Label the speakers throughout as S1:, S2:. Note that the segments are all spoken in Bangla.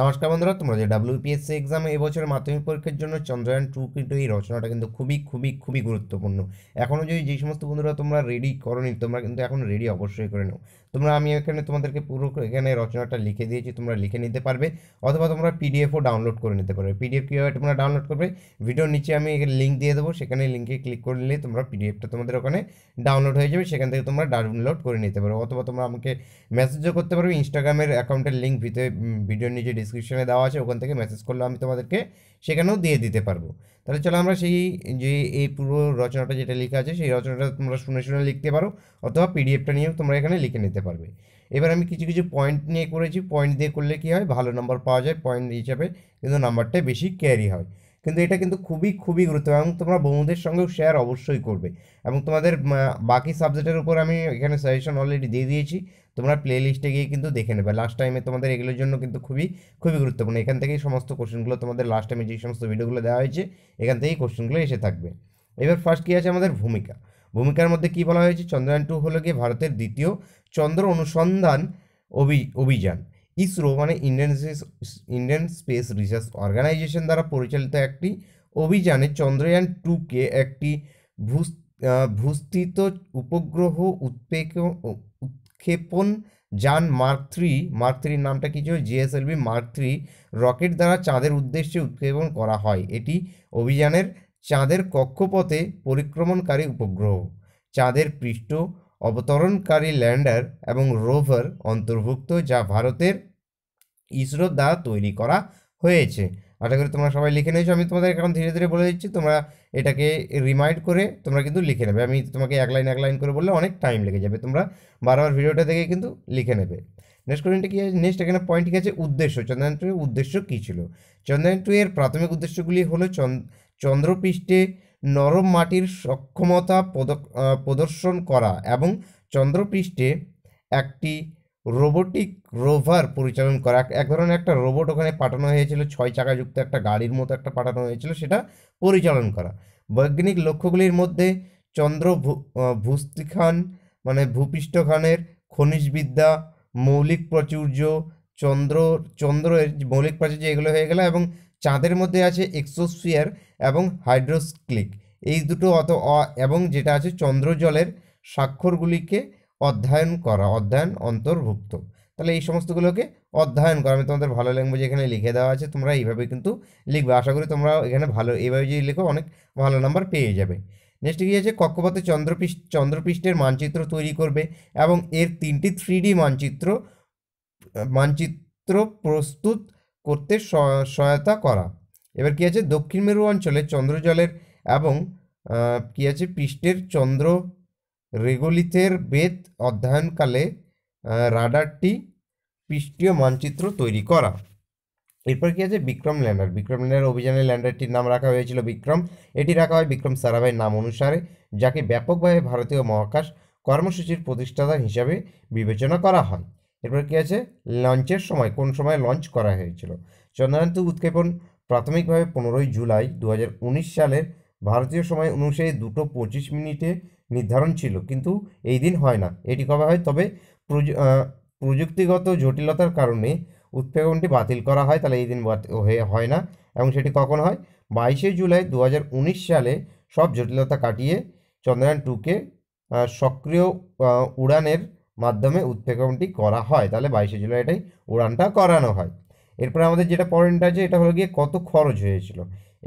S1: নমস্কার বন্ধুরা তোমরা যে ডাব্লিউপিএসসি এক্সামে এবছর মাধ্যমিক পরীক্ষার জন্য চন্দ্রায়ন টু কিন্তু এই রচনাটা কিন্তু খুবই খুবই খুবই গুরুত্বপূর্ণ এখনও যদি যে সমস্ত বন্ধুরা তোমরা রেডি করনি তোমরা কিন্তু এখন রেডি অবশ্যই করে নাও তোমরা আমি এখানে তোমাদেরকে পুরো এখানে রচনাটা লিখে দিয়েছি তোমরা লিখে নিতে পারবে অথবা তোমরা পিডিএফও ডাউনলোড করে নিতে পারবে পিডিএফ কীভাবে তোমরা ডাউনলোড করবে ভিডিওর নিচে আমি লিঙ্ক দিয়ে দেবো সেখানে লিঙ্কে ক্লিক করে নিলে তোমরা পিডিএফটা তোমাদের ওখানে ডাউনলোড হয়ে যাবে সেখান থেকে তোমরা ডাউনলোড করে নিতে পারো অথবা তোমরা আমাকে মেসেজও করতে পারবে ইনস্টাগ্রামের অ্যাকাউন্টের লিঙ্ক ভিতরে ভিডিওর নিচে ডিসক্রিপশানে দেওয়া আছে ওখান থেকে মেসেজ করলেও আমি তোমাদেরকে সেখানেও দিয়ে দিতে পারবো তাহলে চলো আমরা সেই যে এই পুরো রচনাটা যেটা লেখা আছে সেই রচনাটা তোমরা শুনে শুনে লিখতে পারো অথবা পিডিএফটা নিয়েও তোমরা এখানে লিখে নিতে পারবে এবার আমি কিছু কিছু পয়েন্ট নিয়ে করেছি পয়েন্ট দিয়ে করলে কী হয় ভালো নম্বর পাওয়া যায় পয়েন্ট হিসাবে কিন্তু নাম্বারটা বেশি ক্যারি হয় কিন্তু এটা কিন্তু খুবই খুবই গুরুত্ব এবং তোমরা বন্ধুদের সঙ্গেও শেয়ার অবশ্যই করবে এবং তোমাদের বাকি সাবজেক্টের উপর আমি এখানে সাজেশন অলরেডি দিয়ে দিয়েছি তোমরা প্লে লিস্টে গিয়ে কিন্তু দেখে নেবে লাস্ট টাইমে তোমাদের এগুলোর জন্য কিন্তু খুবই খুবই গুরুত্বপূর্ণ এখান থেকেই সমস্ত কোশ্চেনগুলো তোমাদের লাস্ট টাইমে যে সমস্ত ভিডিওগুলো দেওয়া হয়েছে এখান থেকেই কোশ্চেনগুলো এসে থাকবে এবার ফার্স্ট কী আছে আমাদের ভূমিকা ভূমিকার মধ্যে কি বলা হয়েছে চন্দ্রয়ান টু হলো গিয়ে ভারতের দ্বিতীয় চন্দ্র অনুসন্ধান অভি অভিযান ইসরো মানে Indian Indian space research organisation দ্বারা পরিচালিত একটি অভিযানে চন্দ্রয়ান টুকে একটি ভূ ভূস্থিত উপগ্রহ উৎপেক উৎক্ষেপণ যান মার্ক থ্রি মার্ক থ্রির নামটা কিছু ছিল জিএসএলভি মার্ক থ্রি রকেট দ্বারা চাঁদের উদ্দেশ্যে উৎক্ষেপণ করা হয় এটি অভিযানের চাঁদের কক্ষপথে পরিক্রমণকারী উপগ্রহ চাঁদের পৃষ্ঠ অবতরণকারী ল্যান্ডার এবং রোভার অন্তর্ভুক্ত যা ভারতের ইসরোর দ্বারা তৈরি করা হয়েছে আশা করি তোমরা সবাই লিখে নিয়েছো আমি তোমাদের এখন ধীরে ধীরে বলে দিচ্ছি তোমরা এটাকে রিমাইন্ড করে তোমরা কিন্তু লিখে নেবে আমি তোমাকে এক লাইন এক লাইন করে বললে অনেক টাইম লেগে যাবে তোমরা বারবার ভিডিওটা দেখে কিন্তু লিখে নেবে নেক্সট কোয়েশ্চেনটা কী আছে নেক্সট এখানে পয়েন্ট কী আছে উদ্দেশ্য চন্দ্রায়ন টু এর উদ্দেশ্য কী ছিল চন্দ্রায়ন টু এর প্রাথমিক উদ্দেশ্যগুলি হলো চন্দ্রপৃষ্ঠে নরম মাটির সক্ষমতা প্রদর্শন করা এবং চন্দ্রপৃষ্ঠে একটি রোবোটিক রোভার পরিচালন করা এক ধরনের একটা রোবট ওখানে পাঠানো হয়েছিল ছয় চাকাযুক্ত একটা গাড়ির মতো একটা পাঠানো হয়েছিল সেটা পরিচালন করা বৈজ্ঞানিক লক্ষ্যগুলির মধ্যে চন্দ্র ভূস্তিখান মানে ভূপৃষ্ঠখানের খনিজবিদ্যা মৌলিক প্রাচুর্য চন্দ্র চন্দ্রের মৌলিক প্রাচুর্য এগুলো হয়ে গেল এবং চাঁদের মধ্যে আছে এক্সোস্ফিয়ার এবং হাইড্রোস্ক্লিক এই দুটো অত এবং যেটা আছে চন্দ্র জলের স্বাক্ষরগুলিকে অধ্যয়ন করা অধ্যয়ন অন্তর্ভুক্ত তাহলে এই সমস্তগুলোকে অধ্যয়ন করা আমি তোমাদের ভালো ল্যাঙ্গুয়েজ এখানে লিখে দেওয়া আছে তোমরা এইভাবে কিন্তু লিখবে আশা করি তোমরা এখানে ভালো এইভাবে যদি লিখো অনেক ভালো নাম্বার পেয়ে যাবে নেক্সট কী আছে কক্ষপথে চন্দ্রপৃষ্ঠ চন্দ্রপৃষ্ঠের মানচিত্র তৈরি করবে এবং এর তিনটি থ্রি মানচিত্র মানচিত্র প্রস্তুত করতে সহায়তা করা এবার কী আছে দক্ষিণ মেরু অঞ্চলে চন্দ্রজলের এবং কী আছে পৃষ্ঠের চন্দ্র রেগোলিথের বেদ অধ্যয়নকালে রাডারটি পৃষ্ঠীয় মানচিত্র তৈরি করা এরপর কি আছে বিক্রম ল্যান্ডার বিক্রম ল্যান্ডার অভিযানে ল্যান্ডারটির নাম রাখা হয়েছিল বিক্রম এটি রাখা হয় বিক্রম সারাভাই নাম অনুসারে যাকে ব্যাপকভাবে ভারতীয় মহাকাশ কর্মসূচির প্রতিষ্ঠাতা হিসাবে বিবেচনা করা হয় এরপর কি আছে লঞ্চের সময় কোন সময় লঞ্চ করা হয়েছিল চন্দ্রায়ন টু উৎক্ষেপণ প্রাথমিকভাবে পনেরোই জুলাই দু সালের ভারতীয় সময় অনুসারে দুটো পঁচিশ মিনিটে নির্ধারণ ছিল কিন্তু এই দিন হয় না এটি কবে হয় তবে প্রযুক্তিগত জটিলতার কারণে উৎক্ষেপণটি বাতিল করা হয় তাহলে এই দিন হয়ে হয় না এবং সেটি কখন হয় বাইশে জুলাই দু সালে সব জটিলতা কাটিয়ে চন্দ্রায়ন টুকে সক্রিয় উড়ানের মাধ্যমে উৎক্ষেপণটি করা হয় তাহলে বাইশে জুলাই এটাই উড়ানটা করানো হয় এরপরে আমাদের যেটা পয়েন্ট আছে এটা হলো গিয়ে কত খরচ হয়েছিল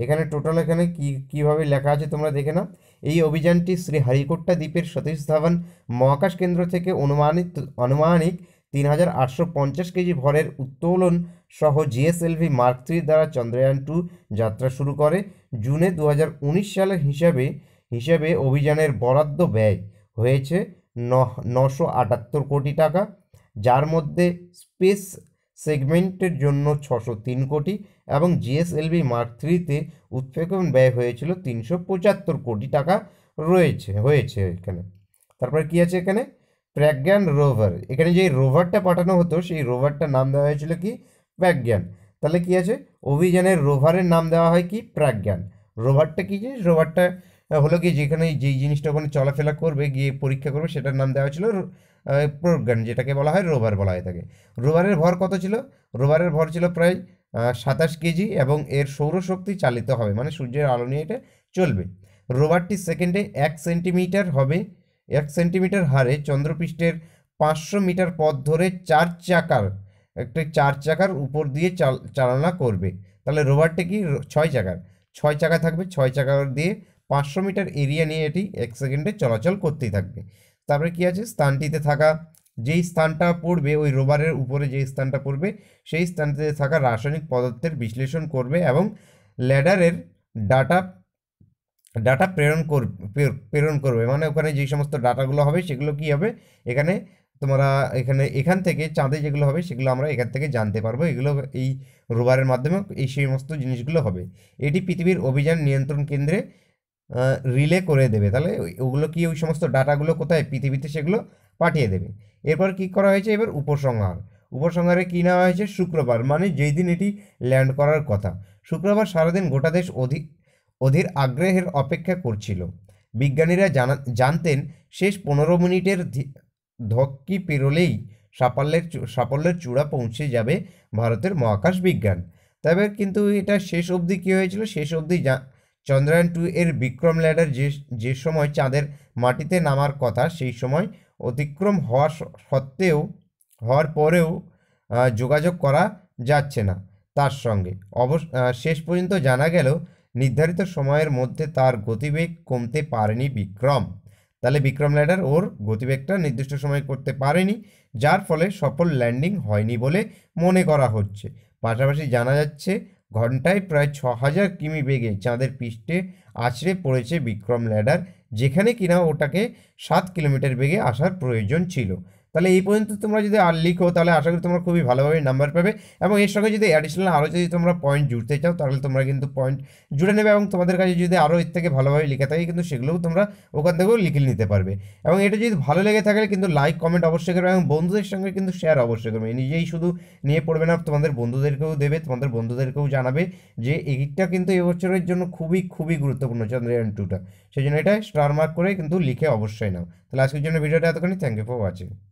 S1: এখানে টোটাল এখানে কী কীভাবে লেখা আছে তোমরা দেখে না এই অভিযানটি শ্রী হারিকোট্টা দ্বীপের সতীশ ধাবান মহাকাশ কেন্দ্র থেকে অনুমানিত আনুমানিক তিন হাজার আটশো পঞ্চাশ কেজি ভরের উত্তোলন সহ জিএসএলভি মার্ক থ্রি দ্বারা চন্দ্রয়ান টু যাত্রা শুরু করে জুনে দু সালের হিসাবে হিসাবে অভিযানের বরাদ্দ ব্যয় হয়েছে নশো আটাত্তর কোটি টাকা যার মধ্যে স্পেস সেগমেন্টের জন্য ছশো তিন কোটি এবং জিএসএলভি মার্ক থ্রিতে উৎক্ষেপণ ব্যয় হয়েছিল তিনশো পঁচাত্তর কোটি টাকা রয়েছে হয়েছে এখানে তারপরে কী আছে এখানে প্র্যাজ্ঞান রোভার এখানে যে রোভারটা পাঠানো হতো সেই রোভারটার নাম দেওয়া হয়েছিল কি প্র্যাজ্ঞান তাহলে কী আছে অভিযানের রোভারের নাম দেওয়া হয় কি প্রাজ্ঞান রোভারটা কী জিনিস রোভারটা হলো গিয়ে যেখানে যেই জিনিসটা ওখানে চলাফেরা করবে গিয়ে পরীক্ষা করবে সেটার নাম দেওয়া ছিল প্রজ্ঞান যেটাকে বলা হয় রোভার বলা হয়ে থাকে রোভারের ভর কত ছিল রোভারের ভর ছিল প্রায় সাতাশ কেজি এবং এর সৌরশক্তি চালিত হবে মানে সূর্যের আলো নিয়ে এটা চলবে রোভারটি সেকেন্ডে এক সেন্টিমিটার হবে এক সেন্টিমিটার হারে চন্দ্রপৃষ্ঠের পাঁচশো মিটার পথ ধরে চার চাকার একটা চার চাকার উপর দিয়ে চালনা করবে তাহলে রোভারটা কি ছয় চাকার ছয় চাকা থাকবে ছয় চাকার দিয়ে পাঁচশো মিটার এরিয়া নিয়ে এটি এক সেকেন্ডে চলাচল করতেই থাকবে তারপরে কি আছে স্থানটিতে থাকা যেই স্থানটা পড়বে ওই রোবারের উপরে যেই স্থানটা পড়বে সেই স্থানটিতে থাকা রাসায়নিক পদার্থের বিশ্লেষণ করবে এবং ল্যাডারের ডাটা ডাটা প্রেরণ কর প্রেরণ করবে মানে ওখানে যেই সমস্ত ডাটাগুলো হবে সেগুলো কি হবে এখানে তোমরা এখানে এখান থেকে চাঁদে যেগুলো হবে সেগুলো আমরা এখান থেকে জানতে পারবো এগুলো এই রোবারের মাধ্যমে এই সমস্ত জিনিসগুলো হবে এটি পৃথিবীর অভিযান নিয়ন্ত্রণ কেন্দ্রে রিলে করে দেবে তাহলে ওগুলো কি ওই সমস্ত ডাটাগুলো কোথায় পৃথিবীতে সেগুলো পাঠিয়ে দেবে এরপর কি করা হয়েছে এবার উপসংহার উপসংহারে কী নেওয়া হয়েছে শুক্রবার মানে যেই দিন এটি ল্যান্ড করার কথা শুক্রবার সারাদিন গোটা দেশ অধিক অধীর আগ্রহের অপেক্ষা করছিল বিজ্ঞানীরা জানা জানতেন শেষ পনেরো মিনিটের ধক্কি পেরোলেই সাফল্যের সাফল্যের চূড়া পৌঁছে যাবে ভারতের মহাকাশ বিজ্ঞান তবে কিন্তু এটা শেষ অবধি কী হয়েছিল শেষ অবধি চন্দ্রায়ন টু এর বিক্রম ল্যাডার যে যে সময় চাঁদের মাটিতে নামার কথা সেই সময় অতিক্রম হওয়া সত্ত্বেও হওয়ার পরেও যোগাযোগ করা যাচ্ছে না তার সঙ্গে অব শেষ পর্যন্ত জানা গেল নির্ধারিত সময়ের মধ্যে তার গতিবেগ কমতে পারেনি বিক্রম তাহলে বিক্রম ল্যাডার ওর গতিবেগটা নির্দিষ্ট সময়ে করতে পারেনি যার ফলে সফল ল্যান্ডিং হয়নি বলে মনে করা হচ্ছে পাশাপাশি জানা যাচ্ছে ঘণ্টায় প্রায় ছ হাজার কিমি বেগে চাঁদের পৃষ্ঠে আছড়ে পড়েছে বিক্রম ল্যাডার যেখানে কিনা ওটাকে সাত কিলোমিটার বেগে আসার প্রয়োজন ছিল তাহলে এই পর্যন্ত তোমরা যদি আর লিখো তাহলে আশা করি তোমরা খুবই ভালোভাবে নাম্বার পাবে এবং এর সঙ্গে যদি অ্যাডিশনাল আরও যদি তোমরা পয়েন্ট জুড়তে চাও তাহলে তোমরা কিন্তু পয়েন্ট জুড়ে নেবে এবং তোমাদের কাছে যদি আরও এর থেকে ভালোভাবে লিখে থাকে কিন্তু সেগুলোও তোমরা ওখান থেকেও লিখে নিতে পারবে এবং এটা যদি ভালো লেগে থাকে কিন্তু লাইক কমেন্ট অবশ্যই করবে এবং বন্ধুদের সঙ্গে কিন্তু শেয়ার অবশ্যই করবে নিজেই শুধু নিয়ে পড়বে না তোমাদের বন্ধুদেরকেও দেবে তোমাদের বন্ধুদেরকেও জানাবে যে এইটা কিন্তু এবছরের জন্য খুবই খুবই গুরুত্বপূর্ণ চন্দ্রয়ান টুটা সেই জন্য এটা স্টার মার্ক করে কিন্তু লিখে অবশ্যই নাও তাহলে আজকের জন্য ভিডিওটা এতখানি থ্যাংক ইউ ফর ওয়াচিং